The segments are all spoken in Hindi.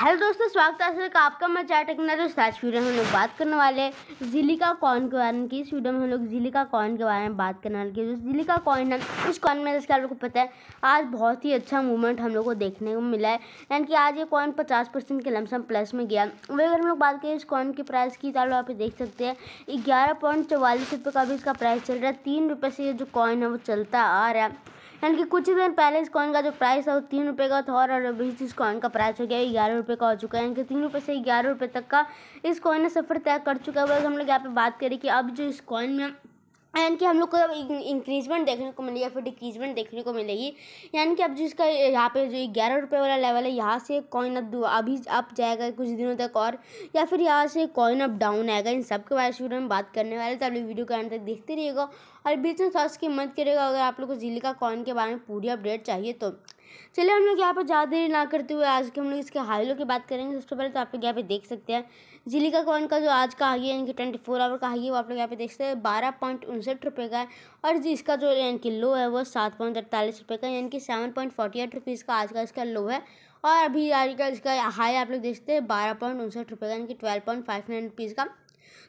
हेलो दोस्तों स्वागत है का आपका मैं चार टेक्नोलॉजिस्ट आज वीडियो में हम लोग बात करने वाले का कॉइन के बारे में इस वीडियो में हम लोग का कॉइन के बारे में बात करने वाले जो का कॉइन है इस कॉइन में जैसे आप लोग को पता है आज बहुत ही अच्छा मूवमेंट हम लोग को देखने को मिला है यानी कि आज ये कॉइन पचास परसेंट के लमसम प्लस में गया वही अगर हम लोग बात करें इस कॉइन की प्राइस की तो आप देख सकते हैं ग्यारह पॉइंट चौवालीस रुपये का भी इसका प्राइस चल रहा है तीन रुपये से ये जो कॉइन है वो चलता आ रहा है यानी कि कुछ ही दिन पहले इस कॉइन का जो प्राइस है वो तीन रुपये का था और अभी इस कॉइन का प्राइस हो गया ग्यारह रुपये का हो चुका है यानी कि तीन रुपये से ग्यारह रुपये तक का इस कॉइन ने सफ़र तय कर चुका है अगर हम लोग यहाँ पे बात करें कि अब जो इस कॉइन में यानी कि हम लोग को इंक्रीजमेंट देखने को मिलेगी या फिर डिक्रीजमेंट देखने को मिलेगी यानी कि अब जिसका यहाँ पे जो ग्यारह रुपये वाला लेवल है यहाँ से कॉइन अप अभी अप जाएगा कुछ दिनों तक और या फिर यहाँ से कॉइन अप डाउन आएगा इन सब के बारे में वीडियो में बात करने वाले तो आप लोग वीडियो के अंदर तक देखते रहिएगा और बीच में सर्च की मदद करेगा अगर आप लोग को जिले का कॉइन के बारे में पूरी अपडेट चाहिए तो चलिए हम लोग यहाँ पर ज़्यादा देरी ना करते हुए आज के हम लोग इसके हाई लो की बात करेंगे सबसे पहले तो आप लोग यहाँ पे देख सकते हैं जिलिका कॉइन का जो आज का हाई है यानी कि ट्वेंटी फोर आवर का हाई है वो आप लोग यहाँ पे देख सकते हैं बारह पॉइंट उनसठ रुपये का है और जी इसका जो यानी कि लो है वो सात पॉइंट अड़तालीस रुपये का यानी कि seven point forty eight rupees का आज का इसका लो है और अभी आज का इसका हाई आप लोग देखते हैं बारह पॉइंट उनसठ रुपये का यानी कि twelve point five nine rupees का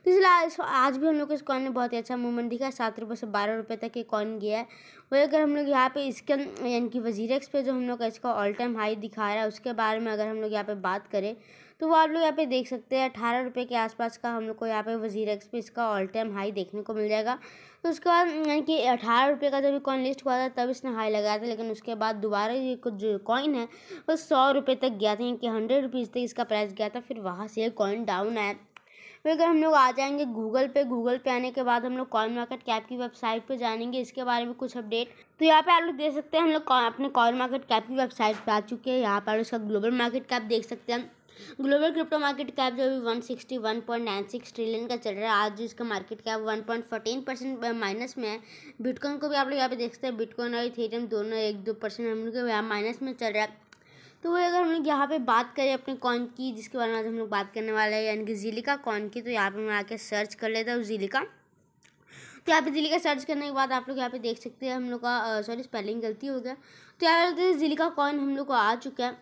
तो इसलिए आज भी हम लोग को इस कॉइन में बहुत ही अच्छा मूवमेंट दिखा है सात रुपये से बारह रुपये तक ये कॉइन गया है वही अगर हम लोग यहाँ पे इसके अं- यानी कि एक्स पे जो हम लोग का इसका ऑल टाइम हाई दिखा रहा है उसके बारे में अगर हम लोग यहाँ पे बात करें तो वो आप लोग यहाँ पे देख सकते हैं अठारह रुपये के आसपास का हम लोग को यहाँ पे वजीर एक्स पे इसका ऑल टाइम हाई देखने को मिल जाएगा तो उसके बाद यानी कि अठारह रुपये का जब कॉइन लिस्ट हुआ था तब इसने हाई लगाया था लेकिन उसके बाद दोबारा ये कुछ जो कॉइन है वो सौ रुपये तक गया था यानी कि हंड्रेड रुपीज़ तक इसका प्राइस गया था फिर वहाँ से ये कॉइन डाउन आया फिर अगर हम लोग आ जाएंगे गूगल पे गूगल पे आने के बाद हम लोग कॉइन मार्केट कैप की वेबसाइट पे जानेंगे इसके बारे में कुछ अपडेट तो यहाँ पे आप लोग देख सकते हैं हम लोग अपने कॉइन मार्केट कैप की वेबसाइट पे आ चुके हैं यहाँ पर उसका ग्लोबल मार्केट कैप देख सकते हैं ग्लोबल क्रिप्टो मार्केट कैप जो अभी one sixty one point nine six trillion का चल रहा है आज इसका market cap one point fourteen percent minus में है बिटकॉइन को भी आप लोग यहाँ पे देख सकते हैं बिटकॉइन और इथेरियम दोनों एक दो परसेंट हम लोग यहाँ माइनस में चल रहा है तो वही अगर हम लोग यहाँ पे बात करें अपने कॉन की जिसके बारे में आज हम लोग बात करने वाले हैं यानी कि जिलिका कॉन की तो यहाँ पे मैं आके सर्च कर लेता हूँ जिलिका तो यहाँ पे जिलिका का सर्च करने के बाद आप लोग यहाँ पे देख सकते हैं हम लोग का सॉरी स्पेलिंग गलती हो गया तो यहाँ पर जिले का हम लोग को आ चुका है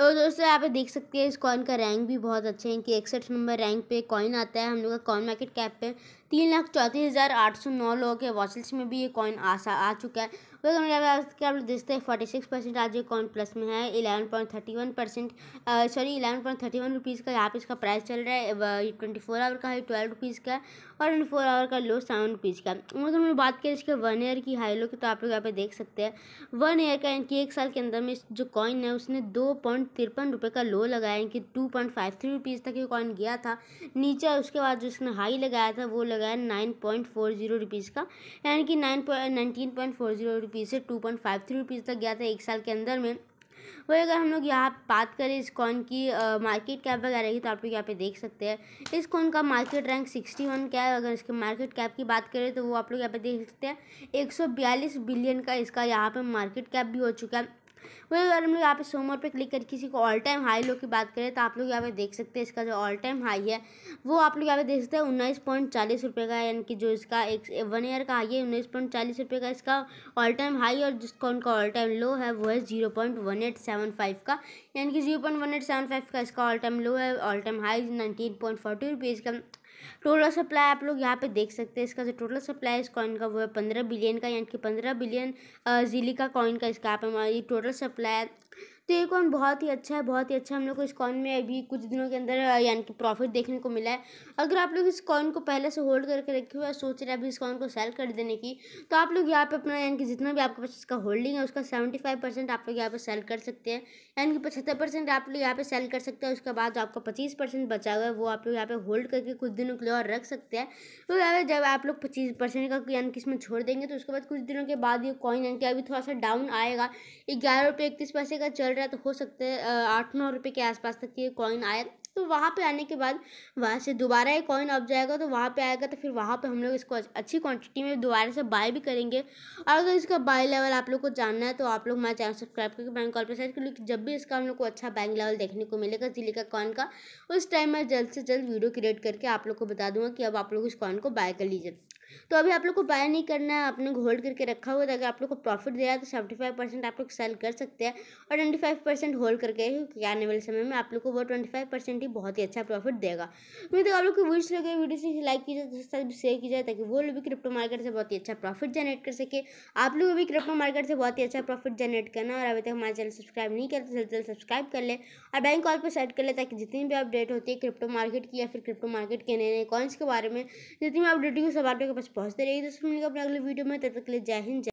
और दोस्तों यहाँ पे देख सकते हैं इस कॉइन का रैंक भी बहुत अच्छा है कि इकसठ नंबर रैंक पे कॉइन आता है हम लोग का कॉइन मार्केट कैप पे तीन लाख चौंतीस हज़ार आठ सौ नौ लोगों के वॉचलिस्ट में भी ये कॉइन आशा आ चुका है वेलकम आप देखते हैं फोर्टी सिक्स परसेंट आज ये कॉइन प्लस में है eleven point thirty one percent sorry eleven point thirty one rupees का यहाँ पे इसका प्राइस चल रहा है ट्वेंटी फोर आवर का है ट्वेल्व रुपीज़ का और ट्वेंटी फोर आवर का लो सेवन रुपीज़ का अगर हम बात करें इसके वन ईयर की हाई लो की तो आप लोग यहाँ पे देख सकते हैं वन ईयर का यानी एक साल के अंदर में जो कॉइन है उसने दो पॉइंट तिरपन रुपये का लो लगाया कि two point five three rupees तक ये कॉइन गया था नीचे उसके बाद जो इसने हाई लगाया था वो लगा गया nine point four zero rupees का यानी कि nine point nineteen point four zero rupees से two point five three rupees तक गया था एक साल के अंदर में वही अगर हम लोग यहाँ बात करें इस कॉन की आ, मार्केट कैप वगैरह की तो आप लोग यहाँ पे देख सकते हैं इस कॉन का मार्केट रैंक सिक्सटी वन का है अगर इसके मार्केट कैप की बात करें तो वो आप लोग यहाँ पे देख सकते हैं एक सौ बयालीस बिलियन का इसका यहाँ पे मार्केट कैप भी हो चुका है वही अगर हम लोग यहाँ पे सोमवार पे क्लिक करके किसी को ऑल टाइम हाई लो की बात करें तो आप लोग यहाँ पे देख सकते हैं इसका जो ऑल टाइम हाई है वो आप लोग यहाँ पे देख सकते हैं उन्नीस पॉइंट चालीस रुपये का यानी कि जो इसका एक वन ईयर का हाई है उन्नीस पॉइंट चालीस रुपये का इसका ऑल टाइम हाई और जिसका उनका ऑल टाइम लो है वो है zero point one eight seven five का यानी कि zero point one eight seven five का इसका ऑल टाइम लो है all time high nineteen point forty rupees का टोटल सप्लाई आप लोग यहाँ पे देख सकते हैं इसका जो टोटल सप्लाई इस कॉइन का वो है पंद्रह बिलियन का यानी कि पंद्रह बिलियन जिली का कॉइन का इसका आप हमारी टोटल सप्लाई तो ये कॉन बहुत ही अच्छा है बहुत ही अच्छा हम लोग को इस कॉन में अभी कुछ दिनों के अंदर यानी कि प्रॉफिट देखने को मिला है अगर आप लोग इस कॉइन को पहले से होल्ड करके रखे हुए सोच रहे हैं अभी इस कॉइन को सेल कर देने की तो आप लोग यहाँ पे अपना यानी कि जितना भी आपके पास इसका होल्डिंग है उसका सेवेंटी फाइव परसेंट आप लोग यहाँ पर सेल कर सकते हैं यानी कि पचहत्तर परसेंट आप लोग यहाँ पर सेल कर सकते हैं उसके बाद जो आपका पच्चीस परसेंट बचा हुआ है वो आप लोग यहाँ पे होल्ड करके कुछ दिनों के लिए और रख सकते हैं तो यहाँ जब आप लोग पच्चीस परसेंट का यानी कि इसमें छोड़ देंगे तो उसके बाद कुछ दिनों के बाद ये कॉइन यानी कि अभी थोड़ा सा डाउन आएगा ग्यारह रुपये इकतीस पैसे का चल रहा तो हो सकता है आठ नौ रुपये के आसपास तक ये कॉइन आया तो वहाँ पे आने के बाद वहाँ से दोबारा ये कॉइन अप जाएगा तो वहाँ पे आएगा तो फिर वहाँ पे हम लोग इसको अच्छी क्वांटिटी में दोबारा से बाय भी करेंगे और अगर इसका बाय लेवल आप लोग को जानना है तो आप लोग हमारे चैनल सब्सक्राइब करके बैंक कॉल पर सर्च कर क्योंकि जब भी इसका हम लोग को अच्छा बैंक लेवल देखने को मिलेगा जिले का कॉइन का उस टाइम मैं जल्द से जल्द वीडियो क्रिएट करके आप लोग को बता दूँगा कि अब आप लोग इस कॉइन को बाय कर लीजिए तो अभी आप लोग को बाय नहीं करना है आपने होल्ड करके रखा हुआ तो अगर आप लोग को प्रॉफिट दे रहा है तो सेवेंटी फाइव परसेंट आप लोग सेल कर सकते हैं और ट्वेंटी फाइव परसेंट होल्ड करके क्योंकि आने वाले समय में आप लोग को वो ट्वेंटी फाइव परसेंट ही बहुत ही अच्छा प्रॉफिट देगा मैं तो आप लोग को वीडियो लगे वीडियो से लाइक कीजिए सब शेयर की जाए ताकि वो लोग भी क्रिप्टो मार्केट से बहुत ही अच्छा प्रॉफिट जनरेट कर सके आप लोग भी क्रिप्टो मार्केट से बहुत ही अच्छा प्रॉफिट जनरेट करना और अभी तक हमारे चैनल सब्सक्राइब नहीं करते तो जल्द जल्द सब्सक्राइब कर ले और बैंक कॉल पर सेट कर ले ताकि जितनी भी अपडेट होती है क्रिप्टो मार्केट की या फिर क्रिप्टो मार्केट के नए नए कॉइन्स के बारे में जितनी भी अपडेट सब आप लोग पास पहुँचते रहिए दोस्तों मिलेगा अपने अगले वीडियो में तब तक के लिए जय हिंद